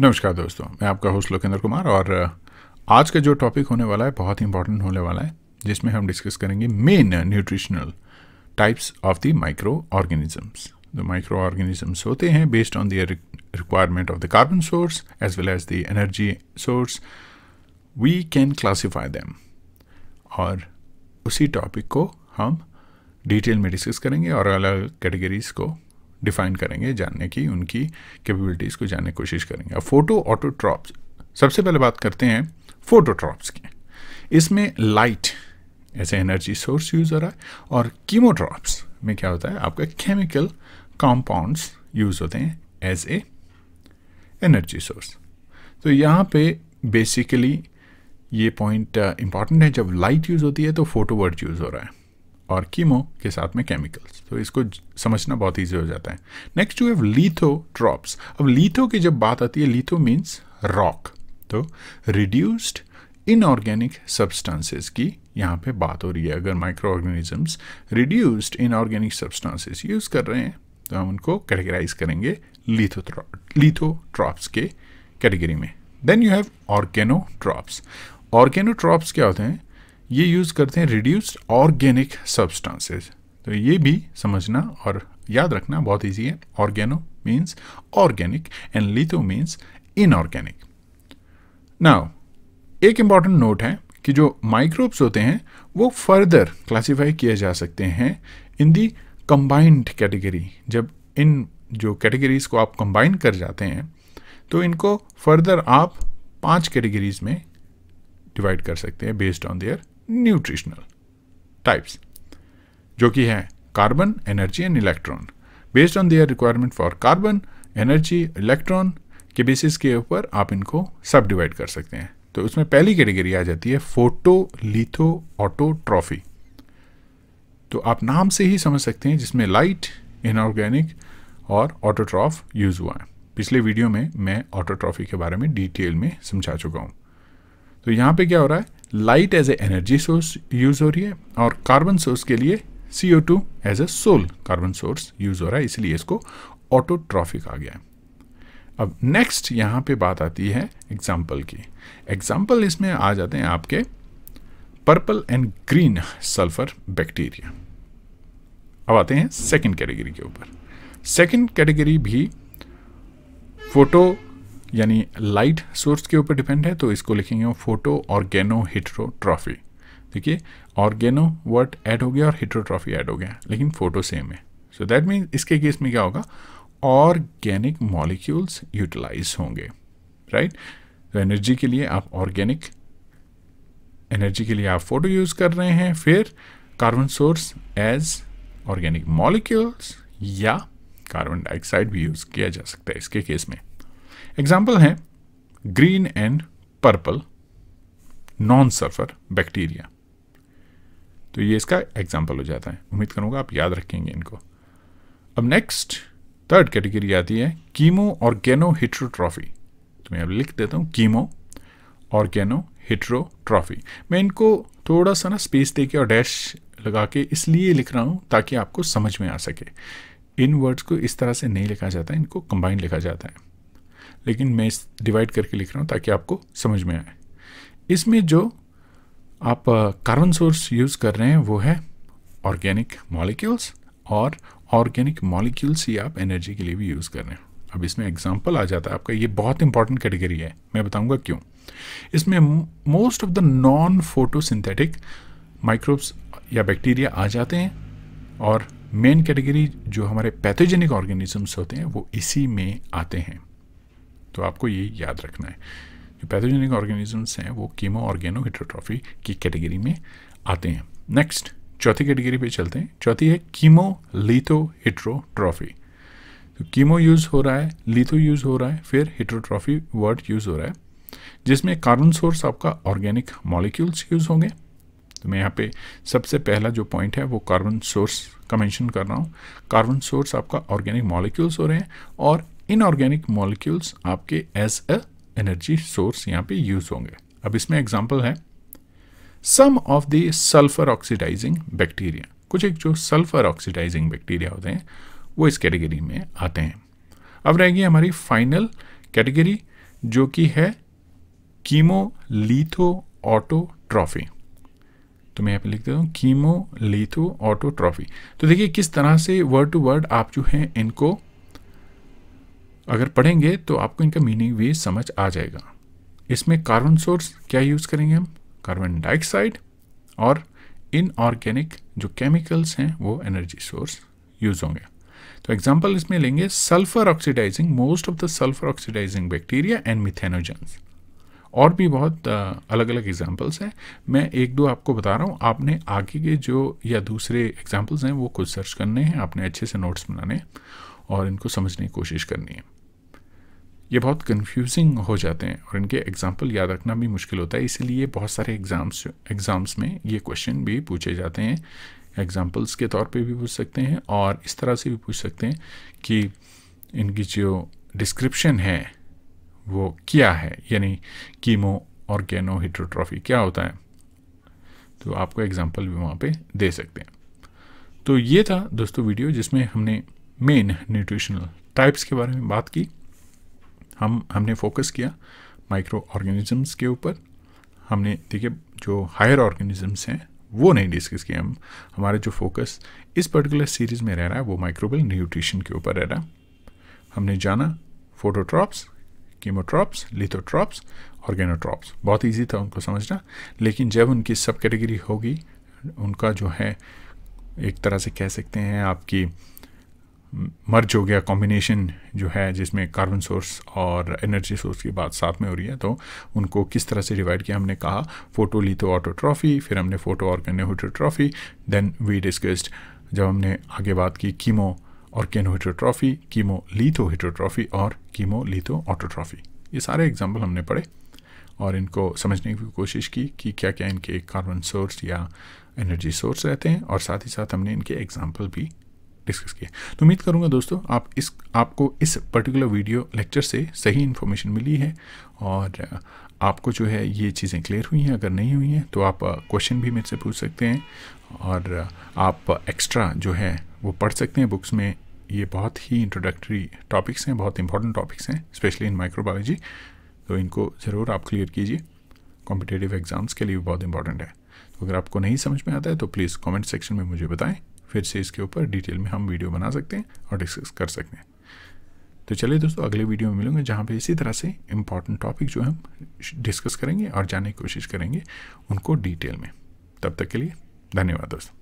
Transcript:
नमस्कार दोस्तों मैं आपका होस्ट लोकेंद्र कुमार और आज का जो टॉपिक होने वाला है बहुत ही इंपॉर्टेंट होने वाला है जिसमें हम डिस्कस करेंगे main nutritional types of the microorganisms जो माइक्रो ऑर्गेनिजम्स होते हैं based on the requirement of the carbon source as well as the energy source we can classify them और उसी टॉपिक को हम डिटेल में डिस्कस करेंगे और अलग अलग कैटेगरीज को डिफाइन करेंगे जानने की उनकी कैपेबिलिटीज़ को जानने की कोशिश करेंगे अब फोटो ऑटोट्रॉप्स सबसे पहले बात करते हैं फोटोट्रॉप्स की इसमें light as energy source use हो रहा है और कीमोट्रॉप्स में क्या होता है आपका केमिकल कॉम्पाउंड्स यूज़ होते हैं एज ए एनर्जी सोर्स तो यहाँ पे बेसिकली ये पॉइंट इम्पॉर्टेंट uh, है जब लाइट यूज़ होती है तो फोटो वर्ड यूज़ हो रहा है और कीमो के साथ में केमिकल्स तो इसको समझना बहुत ईजी हो जाता है नेक्स्ट यू हैव ट्रॉप्स अब लीथो की जब बात आती है लीथो मीन्स रॉक तो रिड्यूस्ड इनऑर्गेनिक सब्सटेंसेस की यहाँ पे बात हो रही है अगर microorganisms reduced inorganic substances use कर रहे हैं तो हम उनको कैटेगराइज करेंगे लीथोट्रॉप ट्रॉप्स के कैटेगरी में then you have organo organotrophs क्या होते हैं ये यूज़ करते हैं रिड्यूस्ड ऑर्गेनिक सब्सटेंसेस तो ये भी समझना और याद रखना बहुत ईजी है organo means organic and litho means inorganic now एक इम्पॉर्टेंट नोट है कि जो माइक्रोब्स होते हैं वो फर्दर क्लासिफाई किए जा सकते हैं इन दी कंबाइंड कैटेगरी जब इन जो कैटेगरीज को आप कंबाइन कर जाते हैं तो इनको फर्दर आप पांच कैटेगरीज में डिवाइड कर सकते हैं based on their nutritional types जो कि है carbon energy and electron based on their requirement for carbon energy electron के बेसिस के ऊपर आप इनको सब डिवाइड कर सकते हैं तो उसमें पहली कैटेगरी आ जाती है फोटो लिथो ऑटोट्रॉफी तो आप नाम से ही समझ सकते हैं जिसमें लाइट इनऑर्गेनिक और ऑटोट्रॉफ यूज़ हुआ है पिछले वीडियो में मैं ऑटोट्रॉफी के बारे में डिटेल में समझा चुका हूँ तो यहाँ पे क्या हो रहा है light as a energy source use हो रही है और कार्बन सोर्स के लिए C O two as a sole carbon source use हो रहा है इसलिए इसको ऑटोट्रॉफिक आ गया है अब नेक्स्ट यहाँ पे बात आती है एग्जाम्पल की एग्जाम्पल इसमें आ जाते हैं आपके purple and green sulphur bacteria अब आते हैं सेकेंड कैटेगरी के ऊपर सेकेंड कैटेगरी भी फोटो यानी लाइट सोर्स के ऊपर डिपेंड है तो इसको लिखेंगे हम फोटो ऑर्गेनो हिट्रोट्रॉफी देखिए ऑर्गेनो वर्ड ऐड हो गया और हिट्रोट्रॉफी ऐड हो गया लेकिन फोटो सेम है सो दैट मीन इसके केस में क्या होगा ऑर्गेनिक मॉलिक्यूल्स यूटिलाइज होंगे राइट तो एनर्जी के लिए आप ऑर्गेनिक एनर्जी के लिए आप फोटो यूज़ कर रहे हैं फिर carbon source as organic molecules या कार्बन डाइऑक्साइड भी यूज़ किया जा सकता है इसके केस में एग्जाम्पल हैं green and purple non sulphur bacteria तो ये इसका एग्जाम्पल हो जाता है उम्मीद करूँगा आप याद रखेंगे इनको अब नेक्स्ट थर्ड कैटेगरी आती है कीमो गेनो हिट्रोट्रॉफी तो मैं अब लिख देता हूँ कीमो गेनो हिट्रोट्रॉफी मैं इनको थोड़ा सा ना स्पेस दे के और डैश लगा के इसलिए लिख रहा हूँ ताकि आपको समझ में आ सके इन वर्ड्स को इस तरह से नहीं लिखा जाता इनको कंबाइंड लिखा जाता है लेकिन मैं इस डिवाइड करके लिख रहा हूँ ताकि आपको समझ में आए इसमें जो आप कार्बन सोर्स यूज़ कर रहे हैं वो है ऑर्गेनिक मॉलिक्यूल्स और ऑर्गेनिक मॉलिक्यूल्स ही आप एनर्जी के लिए भी यूज़ कर रहे हैं अब इसमें एग्जाम्पल आ जाता है आपका ये बहुत इंपॉर्टेंट कैटेगरी है मैं बताऊंगा क्यों इसमें most of the non photosynthetic microbes या बैक्टीरिया आ जाते हैं और मेन कैटेगरी जो हमारे पैथोजेनिक ऑर्गेनिजम्स होते हैं वो इसी में आते हैं तो आपको ये याद रखना है जो पैथोजेनिक ऑर्गेनिजम्स हैं वो कीमो ऑर्गेनो हिट्रोट्रॉफी की कैटेगरी में आते हैं नेक्स्ट चौथी कैटेगरी पे चलते हैं चौथी है कीमो लीथो हिट्रोट्रॉफी तो कीमो यूज़ हो रहा है लीथो यूज़ हो रहा है फिर हिट्रोट्रॉफी वर्ड यूज़ हो रहा है जिसमें कार्बन सोर्स आपका ऑर्गेनिक मॉलिक्यूल्स यूज़ होंगे तो मैं यहाँ पे सबसे पहला जो पॉइंट है वो कार्बन सोर्स का मेंशन कर रहा हूँ कार्बन सोर्स आपका ऑर्गेनिक मॉलिक्यूल्स हो रहे हैं और इनऑर्गेनिक मॉलिक्यूल्स आपके एज अ एनर्जी सोर्स यहाँ पे यूज होंगे अब इसमें एग्जाम्पल है some of the sulphur oxidizing bacteria कुछ एक जो सल्फर ऑक्सीडाइजिंग बैक्टीरिया होते हैं वो इस कैटेगरी में आते हैं अब रहेगी हमारी फाइनल कैटेगरी जो कि है कीमो लीथो ऑटोट्रॉफी तो मैं यहाँ पे लिख देता हूँ कीमो लीथो ऑटोट्रॉफी तो देखिए किस तरह से वर्ड टू वर्ड आप जो हैं इनको अगर पढ़ेंगे तो आपको इनका मीनिंग भी समझ आ जाएगा इसमें कार्बन सोर्स क्या यूज़ करेंगे हम कार्बन डाइऑक्साइड और इनऑर्गेनिक जो केमिकल्स हैं वो एनर्जी सोर्स यूज़ होंगे तो एग्जांपल इसमें लेंगे sulphur oxidizing most of the sulphur oxidizing bacteria and methanogens और भी बहुत अलग अलग एग्जाम्पल्स हैं मैं एक दो आपको बता रहा हूँ आपने आगे के जो या दूसरे एग्जाम्पल्स हैं वो कुछ सर्च करने हैं आपने अच्छे से नोट्स बनाने हैं और इनको समझने की कोशिश करनी है ये बहुत कंफ्यूजिंग हो जाते हैं और इनके एग्जाम्पल याद रखना भी मुश्किल होता है इसीलिए बहुत सारे एग्ज़ाम्स एग्ज़ाम्स में ये क्वेश्चन भी पूछे जाते हैं एग्ज़ाम्पल्स के तौर पे भी पूछ सकते हैं और इस तरह से भी पूछ सकते हैं कि इनकी जो डिस्क्रिप्शन है वो क्या है यानी कीमो और हिड्रोट्रॉफी क्या होता है तो आपको एग्ज़ाम्पल भी वहाँ पे दे सकते हैं तो ये था दोस्तों वीडियो जिसमें हमने मेन न्यूट्रिशनल टाइप्स के बारे में बात की हम हमने फोकस किया माइक्रो ऑर्गेनिजम्स के ऊपर हमने देखिए जो हायर ऑर्गेनिजम्स हैं वो नहीं डिस्कस किया हम हमारे जो फोकस इस पर्टिकुलर सीरीज़ में रह रहा है वो माइक्रोबल न्यूट्रिशन के ऊपर रह रहा है हमने जाना फोटोट्रॉप्स कीमोट्रॉप्स लिथोट्रॉप्स ऑर्गेनोट्रॉप्स बहुत इजी था उनको समझना लेकिन जब उनकी सब कैटेगरी होगी उनका जो है एक तरह से कह सकते हैं आपकी मर्ज हो गया कॉम्बिनेशन जो है जिसमें कार्बन सोर्स और एनर्जी सोर्स की बात साथ में हो रही है तो उनको किस तरह से डिवाइड किया हमने कहा फोटो लिथो ऑटोट्रॉफी फिर हमने फोटो और ऑर्गेनोहिटोट्रॉफी देन वी डिस्कस्ड जब हमने आगे बात की कीमो और ऑर्गेनोहिटोट्रॉफी कीमो लिथो हिटोट्रॉफी और कीमो लिथो ऑटोट्रॉफी ये सारे एग्जाम्पल हमने पढ़े और इनको समझने की कोशिश की कि क्या क्या इनके कार्बन सोर्स या एनर्जी सोर्स रहते हैं और साथ ही साथ हमने इनके एग्जाम्पल भी डिस्कस किया तो उम्मीद करूँगा दोस्तों आप इस आपको इस पर्टिकुलर वीडियो लेक्चर से सही इन्फॉर्मेशन मिली है और आपको जो है ये चीज़ें क्लियर हुई हैं अगर नहीं हुई हैं तो आप क्वेश्चन भी मेरे से पूछ सकते हैं और आप एक्स्ट्रा जो है वो पढ़ सकते हैं बुक्स में ये बहुत ही इंट्रोडक्टरी टॉपिक्स हैं बहुत इंपॉर्टेंट टॉपिक्स हैं स्पेशली इन माइक्रोबायोलॉजी तो इनको ज़रूर आप क्लियर कीजिए कॉम्पिटेटिव एग्ज़ाम्स के लिए बहुत इंपॉर्टेंट है तो अगर आपको नहीं समझ में आता है तो प्लीज़ कमेंट सेक्शन में मुझे बताएं फिर से इसके ऊपर डिटेल में हम वीडियो बना सकते हैं और डिस्कस कर सकते हैं तो चलिए दोस्तों अगले वीडियो में मिलूंगे जहाँ पे इसी तरह से इम्पॉर्टेंट टॉपिक जो हम डिस्कस करेंगे और जानने की कोशिश करेंगे उनको डिटेल में तब तक के लिए धन्यवाद दोस्तों